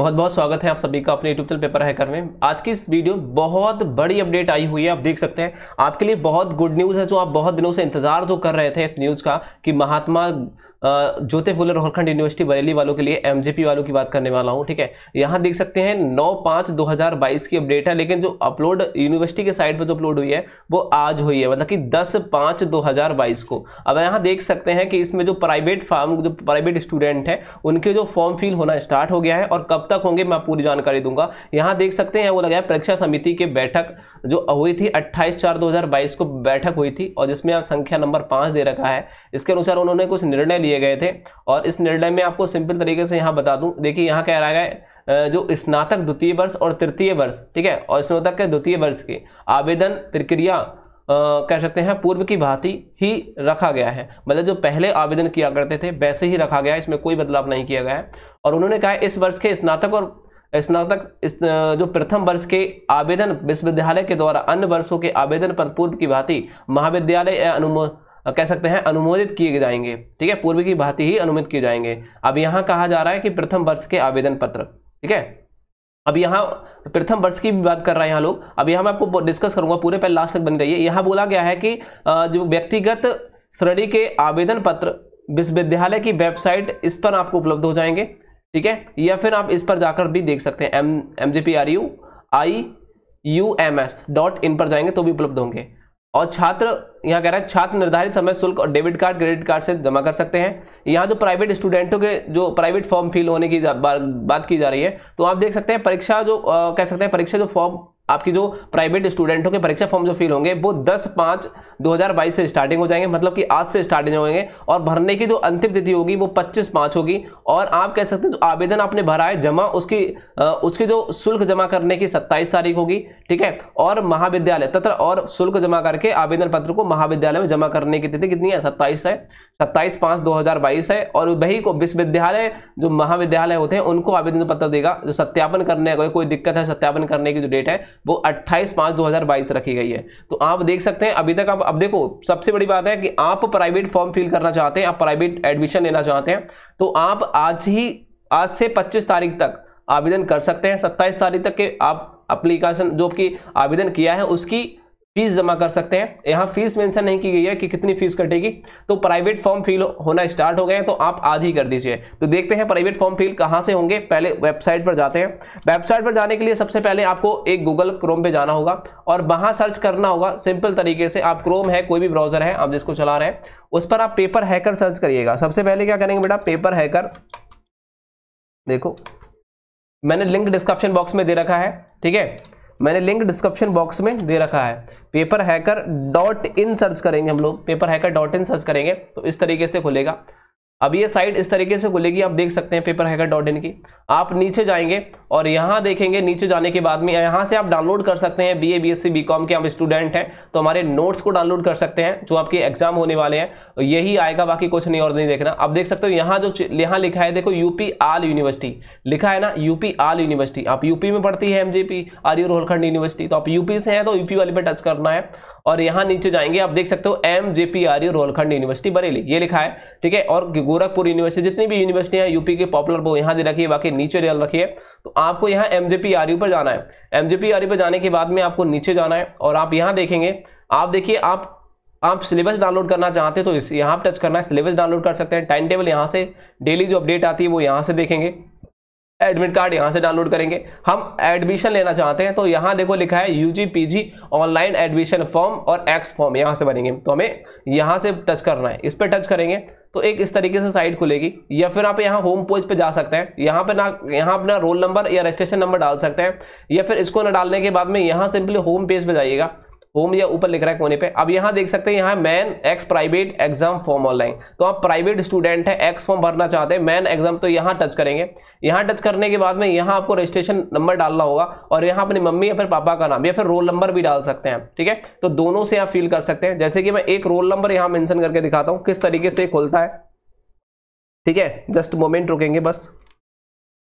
बहुत बहुत स्वागत है आप सभी का अपने यूट्यूब चैनल पेपर हैकर में आज की इस वीडियो में बहुत बड़ी अपडेट आई हुई है आप देख सकते हैं आपके लिए बहुत गुड न्यूज़ है जो आप बहुत दिनों से इंतजार जो तो कर रहे थे इस न्यूज़ का कि महात्मा जोते फुले रोहलखंड यूनिवर्सिटी बरेली वालों के लिए एमजेपी वालों की बात करने वाला हूँ ठीक है यहाँ देख सकते हैं नौ पाँच दो हज़ार बाईस की अपडेट है लेकिन जो अपलोड यूनिवर्सिटी के साइट पर जो अपलोड हुई है वो आज हुई है मतलब कि दस पाँच दो हज़ार बाईस को अब यहाँ देख सकते हैं कि इसमें जो प्राइवेट फार्म जो प्राइवेट स्टूडेंट हैं उनके जो फॉर्म फिल होना स्टार्ट हो गया है और कब तक होंगे मैं पूरी जानकारी दूंगा यहाँ देख सकते हैं वो लगाया परीक्षा समिति की बैठक जो हुई थी अट्ठाईस चार बाईस को बैठक हुई थी और जिसमें संख्या नंबर पाँच दे रखा है इसके अनुसार उन्होंने कुछ निर्णय लिया दिए गए थे और इस निर्णय में आपको सिंपल तरीके से यहाँ बता दूँ देखिए यहाँ कह रहा है जो स्नातक द्वितीय वर्ष और तृतीय वर्ष ठीक है और स्नातक के द्वितीय वर्ष के आवेदन प्रक्रिया कह सकते हैं पूर्व की भांति ही रखा गया है मतलब जो पहले आवेदन किया करते थे वैसे ही रखा गया है इसमें कोई बदलाव नहीं किया गया है और उन्होंने कहा है इस वर्ष के स्नातक और स्नातक इस जो प्रथम वर्ष के आवेदन विश्वविद्यालय के द्वारा अन्य वर्षों के आवेदन पर पूर्व की भांति महाविद्यालय अनुमो कह सकते हैं अनुमोदित किए जाएंगे ठीक है पूर्व की भांति ही अनुमोदित किए जाएंगे अब यहाँ कहा जा रहा है कि प्रथम वर्ष के आवेदन पत्र ठीक है अब यहाँ प्रथम वर्ष की भी बात कर रहे हैं यहाँ लोग अब यहाँ मैं आपको डिस्कस करूंगा पूरे पहले लास्ट तक बन जाइए यहाँ बोला गया है कि जो व्यक्तिगत श्रेणी के आवेदन पत्र विश्वविद्यालय की वेबसाइट इस पर आपको उपलब्ध हो जाएंगे ठीक है या फिर आप इस पर जाकर भी देख सकते हैं M M G P R U I U M S dot in पर जाएंगे तो भी उपलब्ध होंगे और छात्र यहाँ कह रहा है छात्र निर्धारित समय शुल्क और डेबिट कार्ड क्रेडिट कार्ड से जमा कर सकते हैं यहाँ जो प्राइवेट स्टूडेंटों के जो प्राइवेट फॉर्म फिल होने की बात की जा रही है तो आप देख सकते हैं परीक्षा जो आ, कह सकते हैं परीक्षा जो फॉर्म आपकी जो प्राइवेट स्टूडेंटों के परीक्षा फॉर्म जो फिल होंगे वो दस पाँच 2022 से स्टार्टिंग हो जाएंगे मतलब कि आज से स्टार्टिंग होंगे और भरने की जो अंतिम तिथि होगी वो 25 मार्च होगी और आप कह सकते हैं जो आवेदन आपने भरा है जमा उसकी उसकी जो शुल्क जमा करने की सत्ताईस तारीख होगी ठीक है और महाविद्यालय तथा और शुल्क जमा करके आवेदन पत्र को महाविद्यालय में जमा करने की तिथि कितनी है सत्ताईस है सत्ताईस पाँच दो है और वही को विश्वविद्यालय जो महाविद्यालय होते हैं उनको आवेदन पत्र देगा जो सत्यापन करने अगर कोई दिक्कत है सत्यापन करने की जो डेट है वो अट्ठाईस पाँच दो रखी गई है तो आप देख सकते हैं अभी तक आप अब देखो सबसे बड़ी बात है कि आप प्राइवेट फॉर्म फिल करना चाहते हैं आप प्राइवेट एडमिशन लेना चाहते हैं तो आप आज ही आज से 25 तारीख तक आवेदन कर सकते हैं 27 तारीख तक के आप अप्लीकेशन जो आपकी आवेदन किया है उसकी फीस जमा कर सकते हैं यहाँ फीस मेंशन नहीं की गई है कि कितनी फीस कटेगी तो प्राइवेट फॉर्म फिल होना स्टार्ट हो गए हैं तो आप आधी कर दीजिए तो देखते हैं प्राइवेट फॉर्म फिल कहाँ से होंगे पहले वेबसाइट पर जाते हैं वेबसाइट पर जाने के लिए सबसे पहले आपको एक गूगल क्रोम पे जाना होगा और वहाँ सर्च करना होगा सिंपल तरीके से आप क्रोम है कोई भी ब्राउजर है आप जिसको चला रहे हैं उस पर आप पेपर हैकर सर्च करिएगा सबसे पहले क्या करेंगे बेटा पेपर हैकर देखो मैंने लिंक डिस्क्रिप्शन बॉक्स में दे रखा है ठीक है मैंने लिंक डिस्क्रिप्शन बॉक्स में दे रखा है paper hacker dot in search करेंगे हम लोग paper hacker dot in search करेंगे तो इस तरीके से खुलेगा अब ये साइट इस तरीके से खुलेगी आप देख सकते हैं पेपर हैकर डॉट इन की आप नीचे जाएंगे और यहाँ देखेंगे नीचे जाने के बाद में यहाँ से आप डाउनलोड कर सकते हैं B A B S C B com के आप स्टूडेंट हैं तो हमारे नोट्स को डाउनलोड कर सकते हैं जो आपके एग्जाम होने वाले हैं यही आएगा बाकी कुछ नहीं और नहीं देखना आप देख सकते हो यहाँ जो यहाँ लिखा है देखो यूपी आल यूनिवर्सिटी लिखा है ना यूपी आल यूनिवर्सिटी आप यूपी में पढ़ती है M J P R Rohilkhand university तो आप यूपी से हैं तो यूपी वाले पर टच करना है और यहाँ नीचे जाएंगे आप देख सकते हो M J P R e U Rohilkhand university Bareilly ये लिखा है ठीक है और गोरखपुर यूनिवर्सिटी जितनी भी यूनिवर्सिटी है यूपी के पॉपुलर वो यहाँ दे रखिए बाकी नीचे डाल रखिए तो आपको यहाँ M J P R U पर जाना है M J P R U पर जाने के बाद में आपको नीचे जाना है और आप यहाँ देखेंगे आप देखिए आप आप सिलेबस डाउनलोड करना चाहते हैं तो इस यहाँ पर टच करना है सिलेबस डाउनलोड कर सकते हैं टाइम टेबल यहाँ से डेली जो अपडेट आती है वो यहाँ से देखेंगे एडमिट कार्ड यहां से डाउनलोड करेंगे हम एडमिशन लेना चाहते हैं तो यहां देखो लिखा है UG PG online admission form और एक्स फॉर्म यहां से बनेंगे तो हमें यहां से टच करना है इस पर टच करेंगे तो एक इस तरीके से साइट खुलेगी या फिर आप यहाँ होम पेज पे जा सकते हैं यहाँ पे ना यहाँ अपना रोल नंबर या रजिस्ट्रेशन नंबर डाल सकते हैं या फिर इसको ना डालने के बाद में यहाँ सिंपली होम पेज पर जाइएगा होम या ऊपर लिख रहा है कोने पे अब यहां देख सकते हैं यहाँ main ex private exam form online तो आप प्राइवेट स्टूडेंट है एक्स फॉर्म भरना चाहते हैं मैन एग्जाम तो यहाँ टच करेंगे यहां टच करने के बाद में यहां आपको रजिस्ट्रेशन नंबर डालना होगा और यहाँ अपनी मम्मी या फिर पापा का नाम या फिर रोल नंबर भी डाल सकते हैं ठीक है तो दोनों से आप फील कर सकते हैं जैसे कि मैं एक रोल नंबर यहाँ मैंशन करके दिखाता हूँ किस तरीके से खोलता है ठीक है जस्ट मोमेंट रुकेंगे बस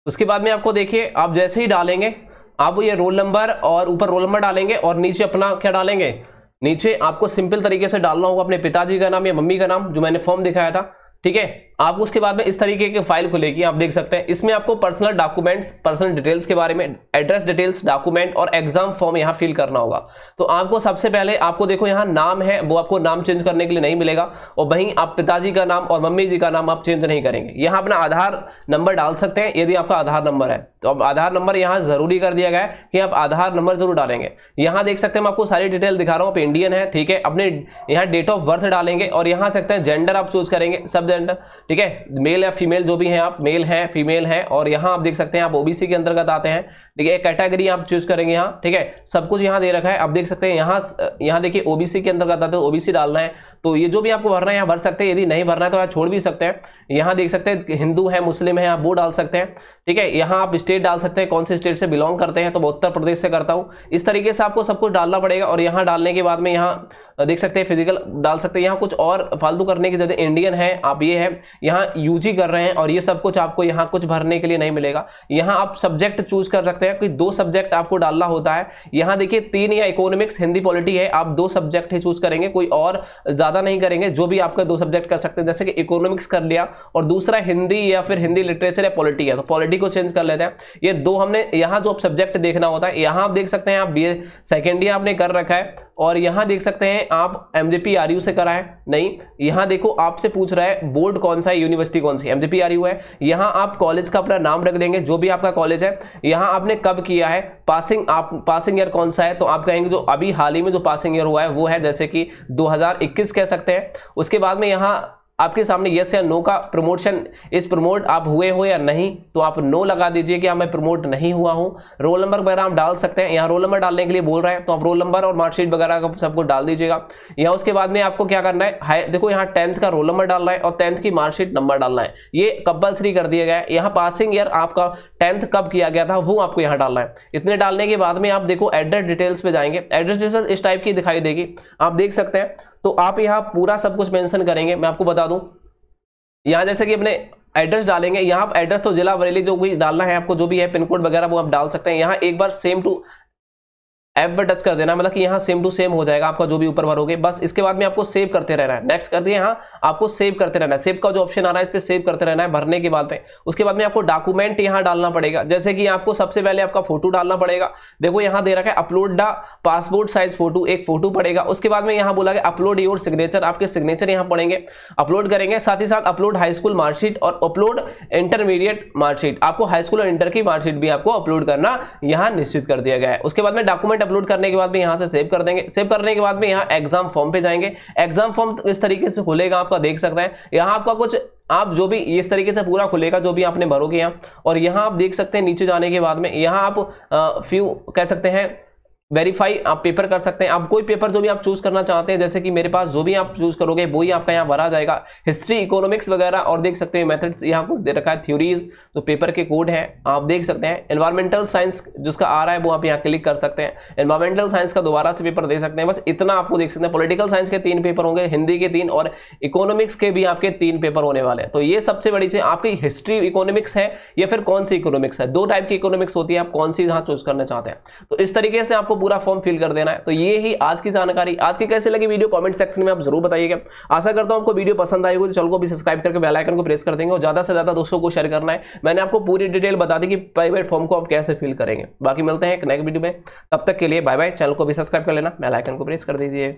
उसके बाद में आपको देखिए आप जैसे ही डालेंगे आप ये रोल नंबर और ऊपर रोल नंबर डालेंगे और नीचे अपना क्या डालेंगे नीचे आपको सिंपल तरीके से डालना होगा अपने पिताजी का नाम या मम्मी का नाम जो मैंने फॉर्म दिखाया था ठीक है आपको उसके बाद में इस तरीके की फाइल खुलेगी आप देख सकते हैं इसमें आपको पर्सनल डॉक्यूमेंट्स पर्सनल डिटेल्स के बारे में एड्रेस डिटेल्स डॉक्यूमेंट और एग्जाम फॉर्म यहाँ फिल करना होगा तो आपको सबसे पहले आपको देखो यहाँ नाम है वो आपको नाम चेंज करने के लिए नहीं मिलेगा और वहीं आप पिताजी का नाम और मम्मी जी का नाम आप चेंज नहीं करेंगे यहाँ अपना आधार नंबर डाल सकते हैं यदि आपका आधार नंबर है तो अब आधार नंबर यहाँ जरूरी कर दिया गया है कि आप आधार नंबर जरूर डालेंगे यहाँ देख सकते हैं मैं आपको सारी डिटेल दिखा रहा हूँ आप इंडियन है ठीक है अपने यहाँ डेट ऑफ बर्थ डालेंगे और यहाँ सकते हैं जेंडर आप चूज करेंगे सब जेंडर ठीक है मेल या फीमेल जो भी हैं आप मेल हैं फीमेल हैं और यहाँ आप देख सकते हैं आप ओबीसी के अंतर्गत आते हैं ठीक है कैटेगरी आप चूज करेंगे यहाँ ठीक है सब कुछ यहाँ दे रखा है आप देख सकते हैं यहाँ यहाँ देखिए ओबीसी के अंतर्गत आते हैं ओबीसी डालना है तो ये जो भी आपको भरना है यहाँ भर सकते हैं यदि नहीं भरना है तो यहाँ छोड़ भी सकते हैं यहाँ देख सकते हैं हिंदू है मुस्लिम है आप वो डाल सकते हैं ठीक है यहाँ आप स्टेट डाल सकते हैं कौन से स्टेट से बिलोंग करते हैं तो मैं उत्तर प्रदेश से करता हूँ इस तरीके से आपको सब कुछ डालना पड़ेगा और यहाँ डालने के बाद में यहाँ देख सकते हैं फिजिकल डाल सकते हैं यहाँ कुछ और फालतू करने की जगह इंडियन है आप ये है यहाँ यू कर रहे हैं और ये सब कुछ आपको यहाँ कुछ भरने के लिए नहीं मिलेगा यहाँ आप सब्जेक्ट चूज कर सकते हैं कि दो सब्जेक्ट आपको डालना होता है यहाँ देखिए तीन या इकोनॉमिक्स हिंदी पॉलिटी है आप दो सब्जेक्ट ही चूज करेंगे कोई और ज़्यादा नहीं करेंगे जो भी आपका दो सब्जेक्ट कर सकते हैं जैसे कि इकोनॉमिक्स कर लिया और दूसरा हिंदी या फिर हिंदी लिटरेचर या पॉलिटी है तो पॉलिटी को चेंज कर लेते हैं ये दो हमने यहाँ जो सब्जेक्ट देखना होता है यहाँ आप देख सकते हैं आप बी सेकेंड ईयर आपने कर रखा है और यहाँ देख सकते हैं आप एम पी आर यू से है नहीं यहाँ देखो आपसे पूछ रहा है बोर्ड कौन सा है यूनिवर्सिटी कौन सी एम पी आर यू है यहाँ आप कॉलेज का अपना नाम रख देंगे जो भी आपका कॉलेज है यहाँ आपने कब किया है पासिंग आप पासिंग ईयर कौन सा है तो आप कहेंगे जो अभी हाल ही में जो पासिंग ईयर हुआ है वो है जैसे कि दो कह सकते हैं उसके बाद में यहाँ आपके सामने यस या नो का प्रमोशन इस प्रमोट आप हुए हो या नहीं तो आप नो लगा दीजिए कि हाँ मैं प्रमोट नहीं हुआ हूँ रोल नंबर वगैरह आप डाल सकते हैं यहाँ रोल नंबर डालने के लिए बोल रहा है तो आप रोल नंबर और मार्कशीट वगैरह का सबको डाल दीजिएगा या उसके बाद में आपको क्या करना है, है देखो यहाँ टेंथ का रोल नंबर डालना है और टेंथ की मार्कशीट नंबर डालना है ये कंपल्सरी कर दिया गया है यहाँ पासिंग ईयर आपका टेंथ कब किया गया था वो आपको यहाँ डालना है इतने डालने के बाद में आप देखो एड्रेस डिटेल्स पे जाएंगे एड्रेस डिटेल्स इस टाइप की दिखाई देगी आप देख सकते हैं तो आप यहां पूरा सब कुछ मेंशन करेंगे मैं आपको बता दूं यहां जैसे कि अपने एड्रेस डालेंगे यहां एड्रेस तो जिला बरेली जो भी डालना है आपको जो भी है पिन कोड वगैरह वो आप डाल सकते हैं यहां एक बार सेम टू एफ पर टच कर देना मतलब कि यहाँ सेम टू सेम हो जाएगा आपका जो भी ऊपर भरोगे बस इसके बाद में आपको सेव करते रहना है नेक्स्ट कर दिए यहाँ आपको सेव करते रहना है सेव का जो ऑप्शन आ रहा है इस पर सेव करते रहना है भरने के बाद में उसके बाद में आपको डॉक्यूमेंट यहाँ डालना पड़ेगा जैसे कि आपको सबसे पहले आपका फोटो डालना पड़ेगा देखो यहाँ दे रखा है अपलोड डा पासपोर्ट साइज फोटो एक फोटो पड़ेगा उसके बाद में यहाँ बोला गया अपलोड योर सिग्नेचर आपके सिग्नेचर यहाँ पड़ेंगे अपलोड करेंगे साथ ही साथ अपलोड हाई स्कूल मार्कशीट और अपलोड इंटरमीडिएट मार्कशीट आपको हाई स्कूल और इंटर की मार्कशीट भी आपको अपलोड करना यहाँ निश्चित कर दिया गया है उसके बाद में डॉक्यूमेंट अपलोड करने के बाद में यहाँ से सेव कर देंगे सेव करने के बाद में यहाँ एग्जाम फॉर्म पे जाएंगे एग्जाम फॉर्म इस तरीके से खुलेगा आपका देख सकते हैं यहाँ आपका कुछ आप जो भी इस तरीके से पूरा खुलेगा जो भी आपने भरोगे यहाँ और यहाँ आप देख सकते हैं नीचे जाने के बाद में यहाँ आप फ्यू कह सकते हैं वेरीफाई आप पेपर कर सकते हैं आप कोई पेपर जो भी आप चूज करना चाहते हैं जैसे कि मेरे पास जो भी आप चूज करोगे वो ही आपका यहाँ भरा जाएगा हिस्ट्री इकोनॉमिक्स वगैरह और देख सकते हैं मेथड्स यहाँ कुछ दे रखा है थ्योरीज तो पेपर के कोड है आप देख सकते हैं एनवायरमेंटल साइंस जिसका आ रहा है वो आप यहाँ क्लिक कर सकते हैं एनवायरमेंटल साइंस का दोबारा से पेपर दे सकते हैं बस इतना आपको देख सकते हैं पोलिटिकल साइंस के तीन पेपर होंगे हिंदी के तीन और इकोनॉमिक्स के भी आपके तीन पेपर होने वाले हैं तो ये सबसे बड़ी चीज आपकी हिस्ट्री इकोनॉमिक्स है या फिर कौन सी इकोनॉमिक्स है दो टाइप की इकोनॉमिक्स होती है आप कौन सी यहाँ चूज करना चाहते हैं तो इस तरीके से आपको पूरा फॉर्म फिल कर देना है तो ये ही आज की जानकारी आज की कैसे लगी वीडियो कमेंट सेक्शन में आप जरूर बताइएगा आशा करता हूं आपको वीडियो पसंद आई होगी तो चल को भी सब्सक्राइब करके बेलाइकन को प्रेस कर देंगे और ज़्यादा से ज़्यादा दोस्तों को शेयर करना है मैंने आपको पूरी डिटेल बता दी कि प्राइवेट फॉर्म को आप कैसे फिल करेंगे बाकी मिलते हैं नेक्स्ट वीडियो में तब तक के लिए बाय बाय चैनल को भी सब्सक्राइब कर लेना बेलाइकन को प्रेस कर दीजिए